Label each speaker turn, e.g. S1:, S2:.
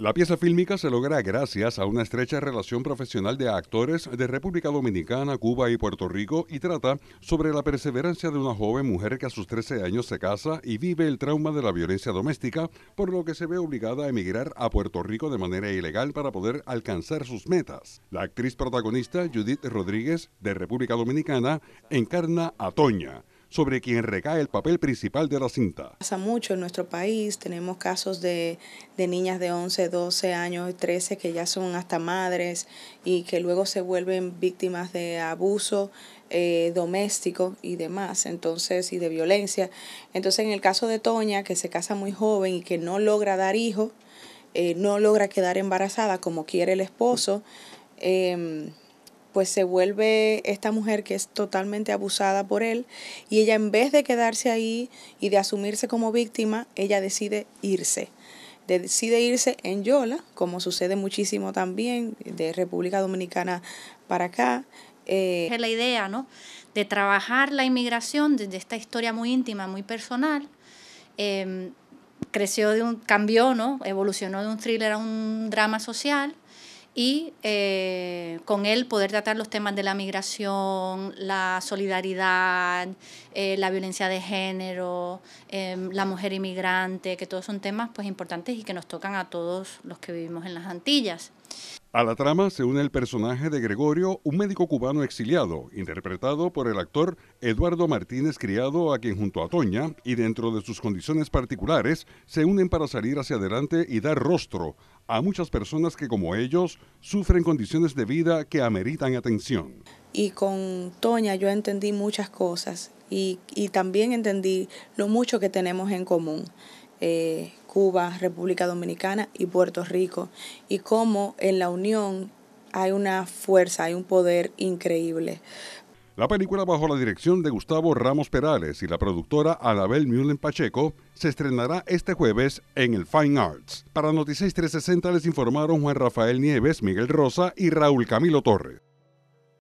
S1: La pieza fílmica se logra gracias a una estrecha relación profesional de actores de República Dominicana, Cuba y Puerto Rico y trata sobre la perseverancia de una joven mujer que a sus 13 años se casa y vive el trauma de la violencia doméstica, por lo que se ve obligada a emigrar a Puerto Rico de manera ilegal para poder alcanzar sus metas. La actriz protagonista Judith Rodríguez de República Dominicana encarna a Toña sobre quien recae el papel principal de la cinta.
S2: Pasa mucho en nuestro país, tenemos casos de, niñas de 11, 12 años, 13 que ya son hasta madres y que luego se vuelven víctimas de abuso eh, doméstico y demás, entonces, y de violencia. Entonces, en el caso de Toña, que se casa muy joven y que no logra dar hijo, eh, no logra quedar embarazada como quiere el esposo, eh, pues se vuelve esta mujer que es totalmente abusada por él y ella en vez de quedarse ahí y de asumirse como víctima, ella decide irse. Decide irse en Yola, como sucede muchísimo también de República Dominicana para acá. Eh, es la
S3: idea, ¿no? De trabajar la inmigración desde esta historia muy íntima, muy personal. Em, creció de un, cambió, ¿no? Evolucionó de un thriller a un drama social y eh, con él poder tratar los temas de la migración, la solidaridad, eh, la violencia de género, em, la mujer inmigrante, que todos son temas pues importantes y que nos tocan a todos los que vivimos en las Antillas.
S1: A la trama se une el personaje de Gregorio, un médico cubano exiliado, interpretado por el actor Eduardo Martínez Criado, a quien junto a Toña, y dentro de sus condiciones particulares, se unen para salir hacia adelante y dar rostro a muchas personas que como ellos sufren condiciones de vida que ameritan atención.
S2: Y con Toña yo entendí muchas cosas y, también entendí lo mucho que tenemos en común. Eh, Cuba, República Dominicana y Puerto Rico, y cómo en la unión hay una fuerza, hay un poder increíble.
S1: La película, bajo la dirección de Gustavo Ramos Perales y la productora Anabel Mullen Pacheco, se estrenará este jueves en el Fine Arts. Para Noticias 360 les informaron Juan Rafael Nieves, Miguel Rosa y Raúl Camilo Torres.